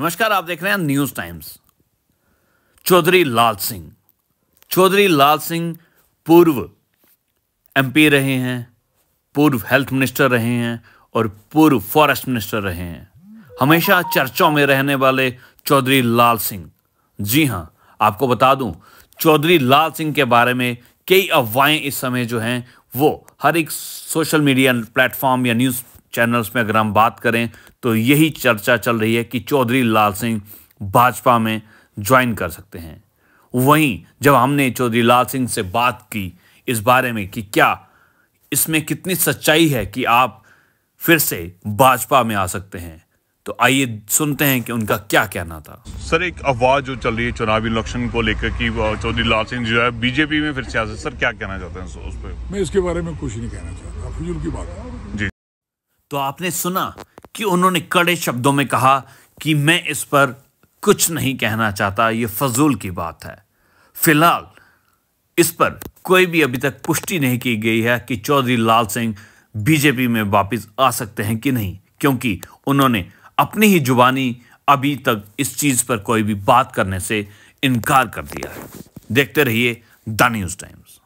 नमस्कार आप देख रहे हैं न्यूज टाइम्स चौधरी लाल सिंह चौधरी लाल सिंह पूर्व एमपी रहे हैं पूर्व हेल्थ मिनिस्टर रहे हैं और पूर्व फॉरेस्ट मिनिस्टर रहे हैं हमेशा चर्चा में रहने वाले चौधरी लाल सिंह जी हाँ आपको बता दूं चौधरी लाल सिंह के बारे में कई अफवाहें इस समय जो हैं वो हर एक सोशल मीडिया प्लेटफॉर्म या न्यूज़ चैनल्स में अगर हम बात करें तो यही चर्चा चल रही है कि चौधरी लाल सिंह भाजपा में ज्वाइन कर सकते हैं वहीं जब हमने चौधरी लाल सिंह से बात की इस बारे में कि क्या इसमें कितनी सच्चाई है कि आप फिर से भाजपा में आ सकते हैं तो आइए सुनते हैं कि उनका क्या कहना था सर एक आवाज जो चल रही है चुनावी इलेक्शन को लेकर कि चौधरी लाल सिंह जो है बीजेपी में फिर आ सर क्या कहना चाहते हैं उस पर मैं इसके बारे में कुछ नहीं कहना चाहता फिजूल की बात है तो आपने सुना कि उन्होंने कड़े शब्दों में कहा कि मैं इस पर कुछ नहीं कहना चाहता ये फजूल की बात है फिलहाल इस पर कोई भी अभी तक पुष्टि नहीं की गई है कि चौधरी लाल सिंह बीजेपी में वापस आ सकते हैं कि नहीं क्योंकि उन्होंने अपनी ही जुबानी अभी तक इस चीज़ पर कोई भी बात करने से इनकार कर दिया है देखते रहिए द न्यूज़ टाइम्स